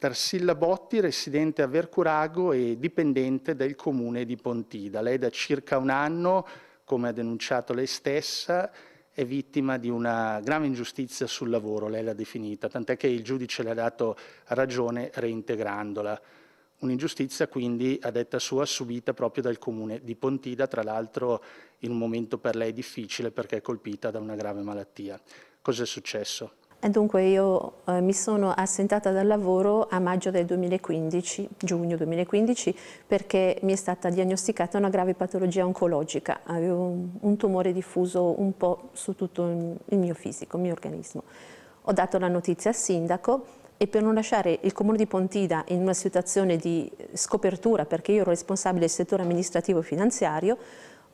Tarsilla Botti, residente a Vercurago e dipendente del comune di Pontida. Lei da circa un anno, come ha denunciato lei stessa, è vittima di una grave ingiustizia sul lavoro, lei l'ha definita, tant'è che il giudice le ha dato ragione reintegrandola. Un'ingiustizia quindi, a detta sua, subita proprio dal comune di Pontida, tra l'altro in un momento per lei difficile perché è colpita da una grave malattia. Cos'è successo? dunque io eh, mi sono assentata dal lavoro a maggio del 2015, giugno 2015, perché mi è stata diagnosticata una grave patologia oncologica. Avevo un, tumore diffuso un po' su tutto il mio fisico, il mio organismo. Ho dato la notizia al sindaco e per non lasciare il comune di Pontida in una situazione di scopertura, perché io ero responsabile del settore amministrativo e finanziario,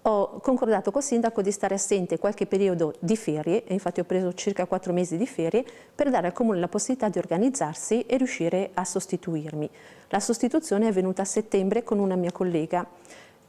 ho concordato col sindaco di stare assente qualche periodo di ferie, e infatti ho preso circa quattro mesi di ferie, per dare al Comune la possibilità di organizzarsi e riuscire a sostituirmi. La sostituzione è avvenuta a settembre con una mia collega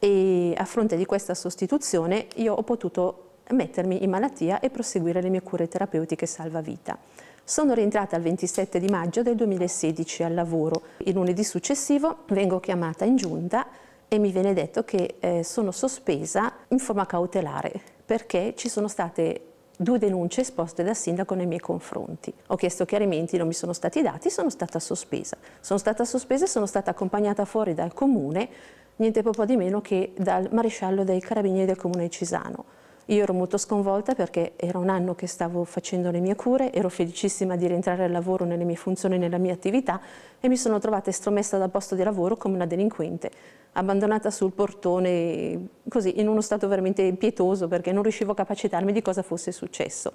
e a fronte di questa sostituzione io ho potuto mettermi in malattia e proseguire le mie cure terapeutiche salvavita. Sono rientrata il 27 di maggio del 2016 al lavoro. Il lunedì successivo vengo chiamata in giunta e mi viene detto che eh, sono sospesa in forma cautelare perché ci sono state due denunce esposte dal sindaco nei miei confronti. Ho chiesto chiarimenti, non mi sono stati dati, sono stata sospesa. Sono stata sospesa e sono stata accompagnata fuori dal comune, niente poco di meno che dal maresciallo dei carabinieri del comune di Cisano io ero molto sconvolta perché era un anno che stavo facendo le mie cure, ero felicissima di rientrare al lavoro nelle mie funzioni, nella mia attività e mi sono trovata estromessa dal posto di lavoro come una delinquente, abbandonata sul portone, così, in uno stato veramente pietoso perché non riuscivo a capacitarmi di cosa fosse successo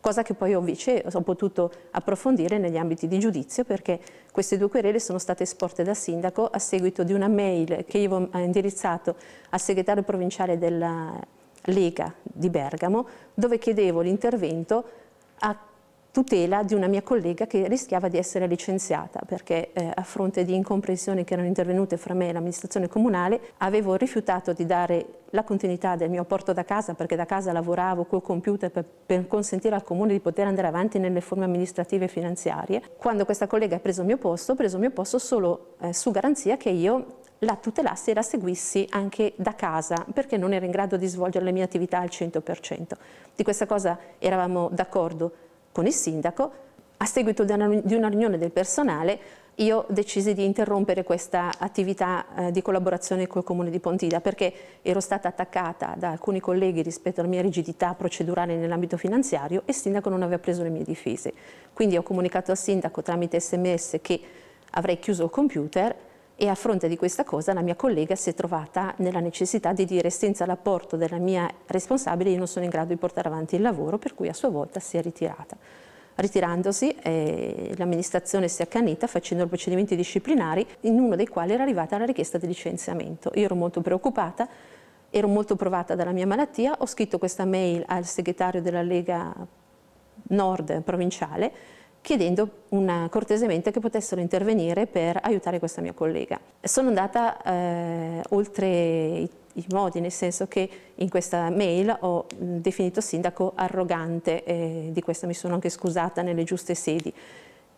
cosa che poi invece ho potuto approfondire negli ambiti di giudizio perché queste due querele sono state esporte dal sindaco a seguito di una mail che io ho indirizzato al segretario provinciale della Lega di Bergamo, dove chiedevo l'intervento a tutela di una mia collega che rischiava di essere licenziata perché eh, a fronte di incomprensioni che erano intervenute fra me e l'amministrazione comunale avevo rifiutato di dare la continuità del mio porto da casa perché da casa lavoravo col computer per, per consentire al comune di poter andare avanti nelle forme amministrative e finanziarie. Quando questa collega ha preso il mio posto, ho preso il mio posto solo eh, su garanzia che io la tutelassi e la seguissi anche da casa perché non ero in grado di svolgere le mie attività al 100%. Di questa cosa eravamo d'accordo con il sindaco. A seguito di una riunione del personale io decisi di interrompere questa attività eh, di collaborazione col Comune di Pontida perché ero stata attaccata da alcuni colleghi rispetto alla mia rigidità procedurale nell'ambito finanziario e il sindaco non aveva preso le mie difese. Quindi ho comunicato al sindaco tramite sms che avrei chiuso il computer e a fronte di questa cosa la mia collega si è trovata nella necessità di dire senza l'apporto della mia responsabile io non sono in grado di portare avanti il lavoro per cui a sua volta si è ritirata. Ritirandosi eh, l'amministrazione si è accanita facendo procedimenti disciplinari in uno dei quali era arrivata la richiesta di licenziamento. Io ero molto preoccupata, ero molto provata dalla mia malattia, ho scritto questa mail al segretario della Lega Nord provinciale chiedendo una, cortesemente che potessero intervenire per aiutare questa mia collega. Sono andata eh, oltre i, i, modi, nel senso che in questa mail ho mm, definito sindaco arrogante, eh, di questo mi sono anche scusata nelle giuste sedi,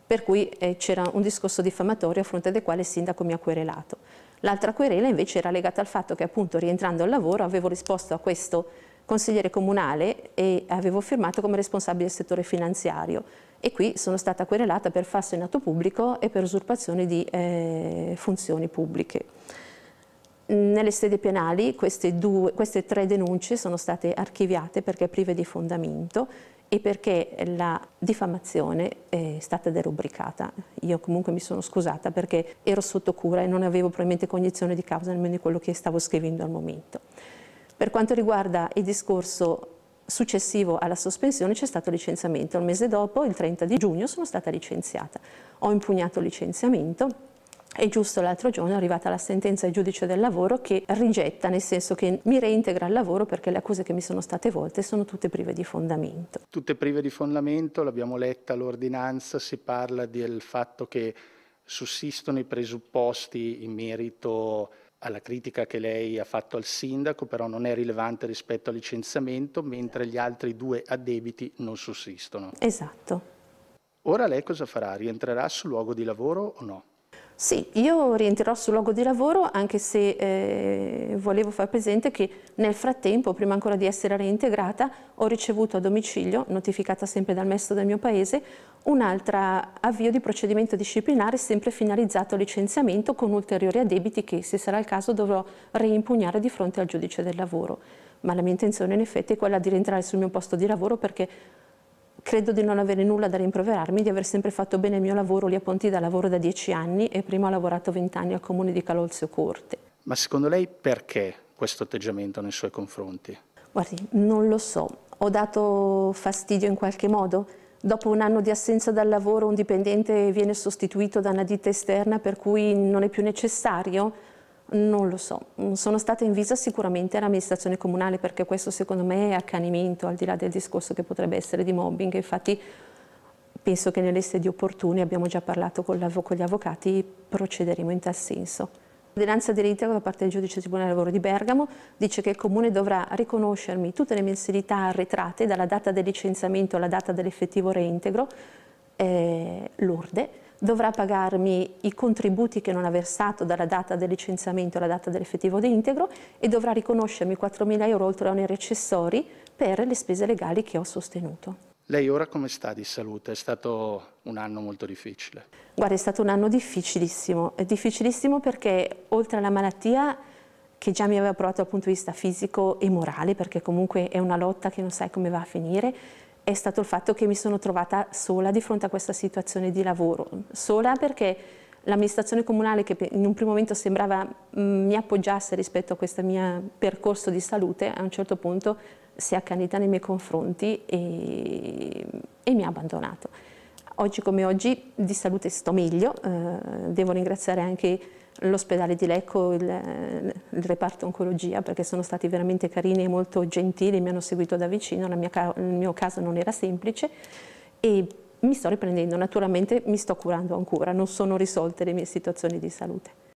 per cui eh, c'era un discorso diffamatorio a fronte del quale il sindaco mi ha querelato. L'altra querela invece era legata al fatto che appunto rientrando al lavoro avevo risposto a questo consigliere comunale e avevo firmato come responsabile del settore finanziario e qui sono stata querelata per falso in atto pubblico e per usurpazione di eh, funzioni pubbliche. Nelle sedi penali queste, due, queste tre denunce sono state archiviate perché prive di fondamento e perché la diffamazione è stata derubricata. Io comunque mi sono scusata perché ero sotto cura e non avevo probabilmente cognizione di causa nemmeno di quello che stavo scrivendo al momento. Per quanto riguarda il discorso successivo alla sospensione c'è stato licenziamento. Il mese dopo, il 30 di giugno, sono stata licenziata. Ho impugnato il licenziamento e giusto l'altro giorno è arrivata la sentenza del giudice del lavoro che rigetta, nel senso che mi reintegra al lavoro perché le accuse che mi sono state volte sono tutte prive di fondamento. Tutte prive di fondamento, l'abbiamo letta l'ordinanza, si parla del fatto che sussistono i presupposti in merito alla critica che lei ha fatto al sindaco, però non è rilevante rispetto al licenziamento, mentre gli altri due addebiti non sussistono. Esatto. Ora lei cosa farà? Rientrerà sul luogo di lavoro o no? Sì, io rientrerò sul luogo di lavoro anche se eh, volevo far presente che nel frattempo, prima ancora di essere reintegrata, ho ricevuto a domicilio, notificata sempre dal mesto del mio paese, un altro avvio di procedimento disciplinare sempre finalizzato al licenziamento con ulteriori addebiti che, se sarà il caso, dovrò reimpugnare di fronte al giudice del lavoro. Ma la mia intenzione in effetti è quella di rientrare sul mio posto di lavoro perché credo di non avere nulla da rimproverarmi, di aver sempre fatto bene il mio lavoro lì a Pontida, lavoro da dieci anni e prima ho lavorato vent'anni al comune di Calolzio Corte. Ma secondo lei perché questo atteggiamento nei suoi confronti? Guardi, non lo so. Ho dato fastidio in qualche modo? Dopo un anno di assenza dal lavoro un dipendente viene sostituito da una ditta esterna per cui non è più necessario? Non lo so, mm, sono stata invisa sicuramente all'amministrazione comunale perché questo secondo me è accanimento al di là del discorso che potrebbe essere di mobbing, infatti penso che nelle sedi opportune, abbiamo già parlato con, con gli avvocati, procederemo in tal senso. L'ordinanza di reintegro da parte del giudice Tribunale del Lavoro di Bergamo dice che il Comune dovrà riconoscermi tutte le mensilità arretrate dalla data del licenziamento alla data dell'effettivo reintegro, eh, lorde, dovrà pagarmi i contributi che non ha versato dalla data del licenziamento alla data dell'effettivo deintegro e dovrà riconoscermi 4.000 euro oltre a oneri accessori per le spese legali che ho sostenuto. Lei ora come sta di salute? È stato un anno molto difficile. Guarda, è stato un anno difficilissimo, è difficilissimo perché oltre alla malattia che già mi aveva provato dal punto di vista fisico e morale, perché comunque è una lotta che non sai come va a finire, è stato il fatto che mi sono trovata sola di fronte a questa situazione di lavoro. Sola perché l'amministrazione comunale che in un primo momento sembrava mm, mi appoggiasse rispetto a questo mio percorso di salute, a un certo punto si è accanita nei miei confronti e, e mi ha abbandonato. Oggi come oggi di salute sto meglio, eh, devo ringraziare anche l'ospedale di Lecco, il, il, reparto oncologia, perché sono stati veramente carini e molto gentili, mi hanno seguito da vicino, mia, il mio caso non era semplice e mi sto riprendendo, naturalmente mi sto curando ancora, non sono risolte le mie situazioni di salute.